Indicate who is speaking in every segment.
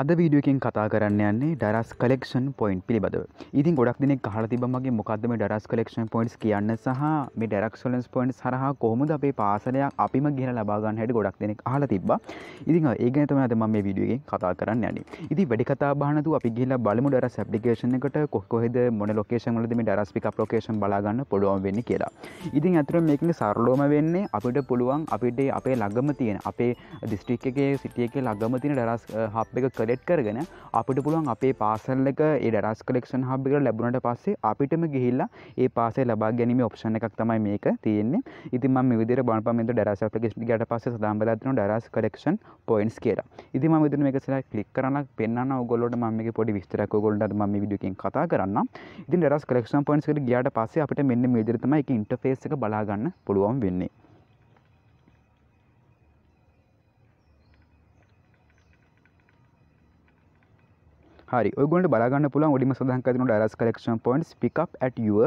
Speaker 1: අද වීඩියෝකින් කතා කරන්න යන්නේ ඩරස් කලෙක්ෂන් පොයින්් පිළිබඳව ඉතින් ගොඩක් දෙනෙ කහල තිබමගේ මොකක්දම ඩරස් කලෙක්ෂන් පොයින්ස් කියන්න සහ මේ ඩරක්ෂලන්ස් පොයින්ස් හරහ කොහොමද අපේ පාසලයක් අපිම ගෙන ලබාගන්න හැට ගොඩක් දෙනෙක් හල තිබ ඉතින් ඒගනතම ඇතම මේ විඩියගෙන් කතා කරන්න යන ඉති වැඩි කතා බානතු අපි ගිල බලමු ඩරස් පපිකේෂන එකට කොහෙද මොන ලොකේෂන් වලද මේ ඩරස් පික ලොකේෂන් බලාගන්න පුළුවන් වෙන්න කියලා ඉතින් ඇතර මේකන සරලෝම වෙන්නේ අපිට පුළුවන් අපිට අපේ ලගම තියෙන අපේ දිස්ට්‍රික්කගේ සිටියගේ ලගම තින ඩරස් හප් එක කර සෙලෙට් කරගෙන අපිට පුළුවන් අපේ පාසල් එක ඒ ඩරස් කලෙක්ෂන් හබ් එකට ලැබුණට පස්සේ අපිටම ගිහිල්ලා ඒ පාසේ ලබා ගැනීම ඔප්ෂන් එකක් තමයි මේක තියෙන්නේ. ඉතින් මම මේ විදිහට බලපෑමෙන් ඩරස් ඇප්ලිකේෂන් ගියට පස්සේ සදාම් බලලා දෙනවා ඩරස් කලෙක්ෂන් පොයින්ට්ස් කියලා. ඉතින් මම විදිහට මේක සලා ක්ලික් කරලා පෙන්වන්න ඕගොල්ලෝට මම මේකේ පොඩි විස්තරයක් ඕගොල්ලන්ට මම මේ වීඩියෝ එකෙන් කතා කරන්නම්. ඉතින් ඩරස් කලෙක්ෂන් පොයින්ට්ස් එකට ගියාට පස්සේ අපිට මෙන්න මේ විදිහට තමයි ඒක ඉන්ටර්ෆේස් එක බලා ගන්න පුළුවන් වෙන්නේ. හරි ඔගොට බලාගන්න පුළන් ොඩිම සඳහන් කරන ඩරස් කරක්ෂන් පොයින්ට් පික් ඇට යුව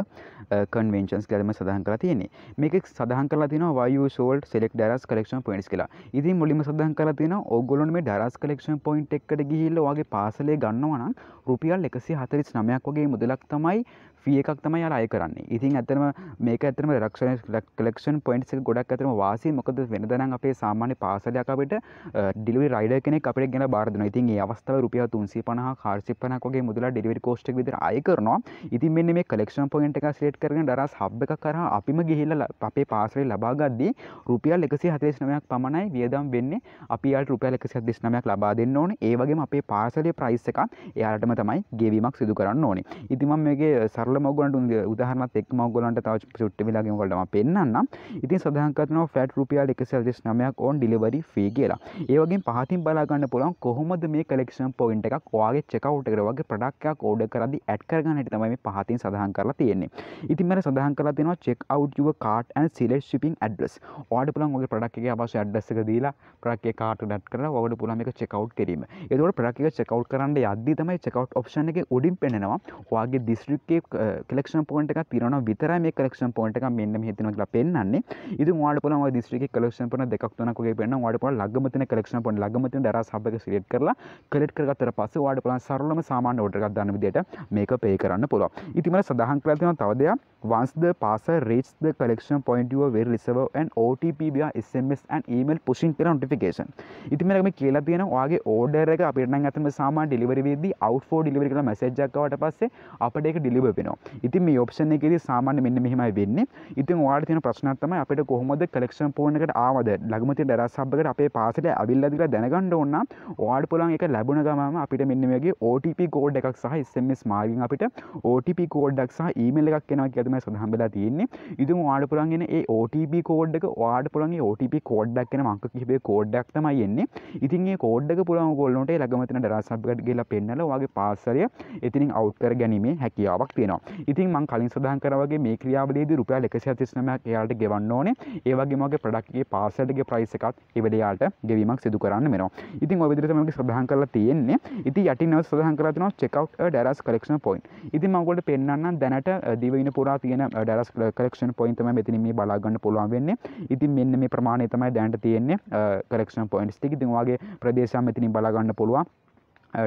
Speaker 1: කන්වෙන්ෂන්ස් ගැලම සඳහන් කලා තියෙන්නේ මේකෙක් සඳහන් කලා තින වයු සෝල්ට සෙලෙක් ඩරස් කරක්ෂන් පොයින්ට් කියලා ඉති මුලිම සඳහන් කලා තින ඔගොලොන් මේ ඩරස් කරක්ෂන් පොයින්ට් එකට ගිහිල්ල වගේ පාසලේ ගන්නවනම් රුපියල් එකසි හතරිස් නමයක් වගේ මුදලක් තමයි ෆිය එකක් තමයි යාලා අය කරන්නේ. ඉතින් ඇත්තම මේක ඇත්තම රක්ෂණ කලෙක්ෂන් පොයින්ට්ස් එක ගොඩක් ඇත්තම වාසි. මොකද වෙනද නම් අපේ සාමාන්‍ය පාසලයක් අපිට ඩිලිවරි රයිඩර් කෙනෙක් අපිට ගෙන බාර දෙනවා. ඉතින් ඒ අවස්ථාවේ රුපියල් 350 450ක් වගේ මුදලක් ඩිලිවරි කෝස්ට් එක විදිහට අය කරනවා. ඉතින් මෙන්න මේ කලෙක්ෂන් පොයින්ට් එක සිලෙක්ට් කරගෙන ඩරස් හබ් එක කරා අපිම ගිහිල්ලා අපේ පාසලේ ලබා ගද්දී රුපියල් 149ක් පමණයි වියදම් වෙන්නේ. අපි යාට රුපියල් 149ක් ලබා දෙන්න ඕනේ. ඒ වගේම අපේ පාසලේ ප්‍රයිස් එකත් එයාලටම තමයි ගෙවීමක් සිදු කරන්න ඕනේ. ඉතින් මම මේකේ සරල සරල මගලට උදහරනත් එක් මගලන්ට තව චුට්ට වෙලාගේ ගොලටම පෙන්න්නම් ඉතින් සඳහන්කරන ෆැට් රුපියල් එකසල්දෙස් නමයක් ඕන් ඩිලිවරි ෆී කියලා ඒවගේ පහතින් බලාගන්න පුළන් කොහොමද මේ කලෙක්ෂන් පොයින්ට එකක් වාගේ චකවට්කර වගේ ප්‍රඩක්යක් ඕඩ කරදි ඇට් කරගන්නට තමයි පහතින් සඳහන් කරලා තියෙන්නේ ඉතින්මර සඳහන් කලා තිෙනවා චෙක් අවුව කාට ඇන් සිලෙ ශිපින් ඇඩස් වාඩ පුළන් ඔගේ ප්‍රඩක්ගේ අබස ඇඩ්ඩස්සක දීලා ප්‍රක්ේ කාට ඩට් කර ඔඩ පුළම එක චකවට් කිරීම එතවට ප්‍රඩක්ක චකව් කරන්න අද තමයි චකව් ඔප්ෂන එක උඩින් පෙනවා වාගේ දිස්ත්‍රික්කේ කලක්ෂන් පොන්ට එකක් තිරන විතර මේ කලක්ෂන් පොන්ට එක මෙන්න හිතන කියලා පෙන්න්නේ ඉති වාට පොල දිස්ටි කලක්ෂන් පන දෙක් වනකගේ පෙන්න්න වාට පොල ලගමතන කලක්ෂන් පොන් ලගමත දර සබක සිලට් කරලා කලෙට් කරගත්තර පස වාට පලන් සරලම සාමාන්‍ය ෝටරක් දන්න විදියට මේක පේ කරන්න පුළුව ඉතිමට සඳහන් කරතින තවදයක් once the parser reaches the collection point you will receive an OTP via SMS and email pushing for notification. ඉතින් මේක මේ කියලා තියෙනවා ඔයාගේ order එක අපිට නම් අතම සාමාන්‍ය delivery වෙද්දී out for delivery කියලා message එකක් ආවට පස්සේ අපිට ඒක deliver වෙනවා. වෙනවා ඉතින් මේ ඔප්ෂන් එකේදී සාමාන්‍ය මෙන්න මෙහෙමයි වෙන්නේ ඉතින් ඔයාලට තියෙන ප්‍රශ්නයක් තමයි අපිට කොහොමද කලෙක්ෂන් ෆෝන් එකට ආවද ළඟම තියෙන ඩරස් හබ් එකට අපේ පාසලට අවිල්ලා දීලා දැනගන්න ඕන නම් ඔයාලට පුළුවන් ඒක ලැබුණ ගමම අපිට මෙන්න මේ වගේ OTP කෝඩ් එකක් සහ SMS මාර්ගෙන් අපිට OTP කෝඩ් එකක් සහ ඊමේල් එකක් එනවා කියලා තමයි සඳහන් වෙලා තියෙන්නේ ඉතින් ඔයාලට පුළුවන් එන ඒ OTP කෝඩ් එක ඔයාලට පුළුවන් ඒ OTP කෝඩ් එකක් එන මංක කිහිපේ කෝඩ් එකක් තමයි එන්නේ ඉතින් ඒ කෝඩ් එක පුළුවන් ඔයගොල්ලන්ට ළඟම තියෙන ඩරස් හබ් එකට ගිහලා පෙන්නලා ඔයාගේ පාසලය එතනින් අවුට් කර ගැනීමේ හැකියාවක් තියෙනවා ඉතින් මං කලින් සඳහන් කරවගේ මේ ක්‍රියාවලේදී රුපියල් 139ක් එයාලට ගෙවන්න ඕනේ. ඒ වගේම ඔගේ ප්‍රොඩක්ට් එකේ පාසල් එකේ ප්‍රයිස් එකත් ඒ වෙලේ යාලට ගෙවීමක් සිදු කරන්න වෙනවා. ඉතින් ඔය විදිහට මම සඳහන් කරලා තියෙන්නේ. ඉතින් යටින් නව සඳහන් කරලා තියෙනවා check out a Dallas collection point. ඉතින් මම ඔයගොල්ලන්ට පෙන්වන්නම් දැනට දිවයින පුරා තියෙන Dallas collection point තමයි මෙතන මේ බලා ගන්න පුළුවන් වෙන්නේ. ඉතින් මෙන්න මේ ප්‍රමාණය තමයි දැනට තියෙන්නේ collection points ටික. ඉතින් ඔයාගේ ප්‍රදේශයන් මෙතනින් බලා ගන්න පුළුවන්.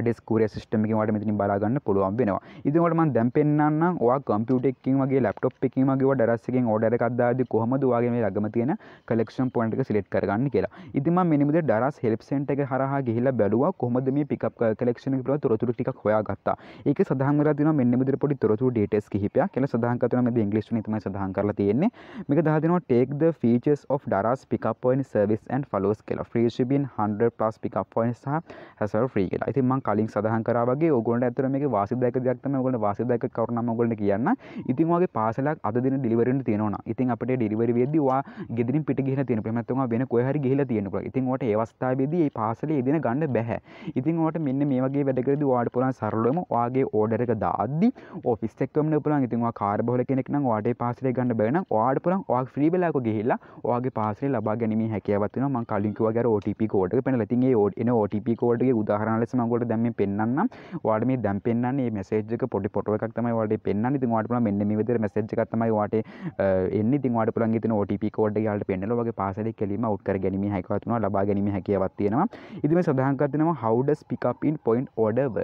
Speaker 1: ඩෙස්කූරේ සිිටමික වට මෙතිනි බලාගන්න පුළුවන් වෙනවා ඉතිවට මන් දැම් පෙන්න්න වා කම්පියුටෙක්කින් වගේ ලප්ටොප් එකින් වගේ ඩරස්සකින් ෝඩර කක්දාද කොහමද වගේ මේ ලගම තියෙන කලෙක්ෂන් පොන්ටක සිලෙට් කරගන්න කියලා ඉතිම මෙනිමද ඩරස් හෙල්ප්සෙන්ට එක හරහා ගිහිලා බැලවා කොහොමද මේ පිකප් කලෙක්ෂණ පුල තොරතුර ටික් හොයා ගත්තා ඒක සහර තින මෙන්නමද පොඩි තොරතු ඩේටස් කිහිපය කියල සහකතන මෙද ඉංගලිස් නිතම සහන් කරලා තියෙන්නේ මේක දහදිනවා take the features of address pickup point service and follows කියලා ්‍රීශිබින් 100 ප්ලස් පිකප් පොයින් සහ හැසල් ්‍රී කියලා ඉතිම මං කලින් සඳහන් කරා වගේ ඕගොල්ලන්ට ඇත්තට මේක වාසිදායක දෙයක් තමයි ඕගොල්ලෝ වාසිදායක කරුණ නම් ඕගොල්ලන්ට කියන්න. ඉතින් ඔයගේ පාසලක් අද දින ඩිලිවරි වෙන්න තියෙනවා නම්. ඉතින් අපිට ඩිලිවරි වෙද්දී ඔයා ගෙදරින් පිට ගිහිලා තියෙන ප්‍රමත් තුමා වෙන කොහේ හරි ගිහිලා තියෙන පුළුවන්. ඉතින් ඔයාට ඒ අවස්ථාවේදී මේ පාසලේ එදින ගන්න බෑ. ඉතින් ඔයාට මෙන්න මේ වගේ වැඩකරදී ඔයාට පුළුවන් සරලවම ඔයාගේ ඕඩර් එක දාද්දී ඔෆිස් එක්ක වෙන්න පුළුවන්. ඉතින් ඔයා කාර් බහුල කෙනෙක් නම් ඔයාට ඒ පාසලේ ගන්න බෑ නම් ඔයාට පුළුවන් ඔයා ෆ්‍රී වෙලාවක ගිහිල්ලා ඔයාගේ පාසලේ ලබා ගැනීමේ හැකියාවක් තියෙනවා. මං කලින් කිව්වා ගැර OTP කෝඩ් එක පෙන්නලා. ඉතින් ඒ එන OTP කෝඩ් එකේ උදාහරණ ලෙස මම ඔයාලට වාට දැම පෙන්න්නම් වාඩ මේ දැම් පෙන්න්නේ මසේජක පොඩි පොටුව එකක්තමයි වාට පෙන්න්න ති වාටල මෙන්න විදර මසේජකතමයි වාට එන්න ති වාට පුළන් ත ටි කෝඩ යාට පෙන්නලවගේ පාසල කෙලීම උත්කර ගැනීම හැකවතුන ලබා ගැනීම හැකිවත්තියෙනවා ඉදිම සඳහන්කත්නවා හවඩස් පිකපන් පොයින්් ෝඩව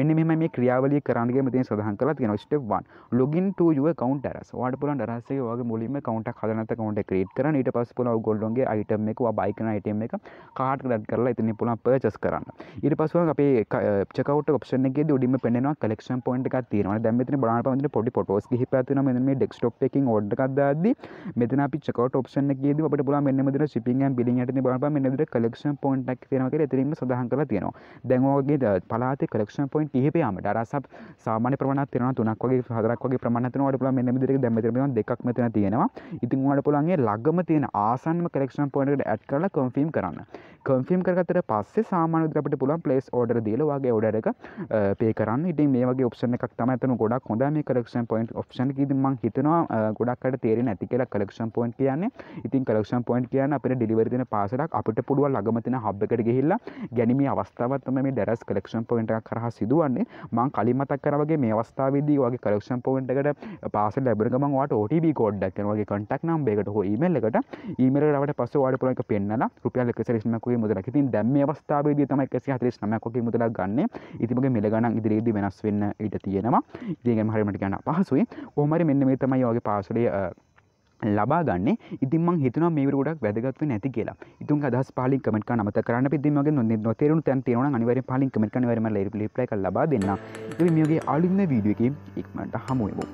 Speaker 1: මෙන්න මෙම මේ ක්‍රියාවලි කරන්ගේ මති සඳහන් කලා තියෙන ස්ටවන් ලොගින් ටුව කවන්ට රස් වාට පුලන් රසේ වගේ මුලින්ම කවන්ට කලනත කවන්ට ක්‍රේට් කරන ඊට පස් පුල ගොල්ලොන්ගේ අයිටම එක බයිකන අයිටම එක කාට් ලඩ් කරලා ඉතින්න පුළන් පර්චස් කරන්න ඉට පසුව අපේ චකවට ඔප්ෂනගේ ඩිම පෙන කලෙක්ෂන් පොයින්ට එකක් තියෙනවා දැන් මෙතන බලන්න පමණ පොඩි ෆොටෝස් ගිහිපලා තියෙනවා මෙතන මේ ඩෙස්ක්ටොප් එකකින් ඕඩර් එකක් දාද්දී මෙතන අපි චකවට ඔප්ෂන් එකේදී අපිට පුළුවන් මෙන්න මෙතන shipping and billing යටතේ බලන්න මෙන්න මෙතන කලෙක්ෂන් පොයින්ට් එකක් තියෙනවා කියලා එතනින්ම සඳහන් කරලා තියෙනවා දැන් ඔයගේ පලාතේ කලෙක්ෂන් පොයින්ට් කිහිප යාමට අර සාමාන්‍ය ප්‍රමාණයක් තියෙනවා තුනක් වගේ හතරක් වගේ ප්‍රමාණයක් තියෙනවා ඔයාලට පුළුවන් මෙන්න මෙතන දැන් මෙතන බලන්න දෙකක් මෙතන තියෙනවා ඉතින් ඔයාලට පුළුවන් ඒ ළඟම තියෙන ආසන්නම කලෙක්ෂන් පොයින්ට් එකට ඇඩ් කරලා කන්ෆර්ම් කරන්න කන්ෆර්ම් කරගත්තට පස්සේ සාමාන්‍ය විදිහට අපිට පුළුවන් ප්ලේස් ඕඩර් දෙන්න කියලවාගේ ඔඩරක පේ කරන්න ඉට මේ වගේ ඔප්ෂන එකක් තම ඇතන ගොඩක් හොඳ මේ කරක්ෂන් පොයින්ට ඔප්ෂන් කිදමං හිතනවා ගොඩක්ට තේරෙන ඇති කියලා කලක්ෂන් පොයින්ට කියන්නේ ඉතින් කලක්ෂන් පොයින්ට කියන්න අපට ඩිවරදින පාසරක් අපට පුළුව ලගමතින හබ්බකට ගෙහිල්ලා ගැනීම අවස්ථාවත්තම මේ දැරස් කලක්ෂන් පොයින්ට කරහ සිදුවන්නේ මං කලිමතක් කරවගේ මේ අවස්ථාවදී වගේ කලක්ෂන් පොයින්ටකට පාස ලැබරගමන්වාට ෝටබ කෝඩ්ඩක්නවගේ කටක් නම් බේකට හෝ මල්ලකට ඊමරට පස වාඩ පුලක පෙන්න්නලා රුපියල් එකසරස්මකුවේ මුදලකිතින් දැම්ම අවස්ථාවේදී තමයි එකසි හතරිස් නමකොගේ මුදල ගණක් ගන්න ඉතිමගේ මිල ගණන් ඉදිරියේදී වෙනස් වෙන්න ඉඩ තියෙනවා ඉතිගෙන හරිමට ගන්න පහසුවේ කොහමරි මෙන්න මේ තමයි ඔගේ පාසලේ ලබා ගන්න ඉතින් හිතන මේ ගොඩක් වැදගත්ව නැති කියලා ඉතුන් අදස් පාලි කමට නමත කරන්න පිදීමගේ නො නොතේරු තැන් තේරන අනිවර පාලි කමට වරම ලබා දෙන්න මියගේ අලුන්න වීඩියගේ ඉක්මට හමුවමු.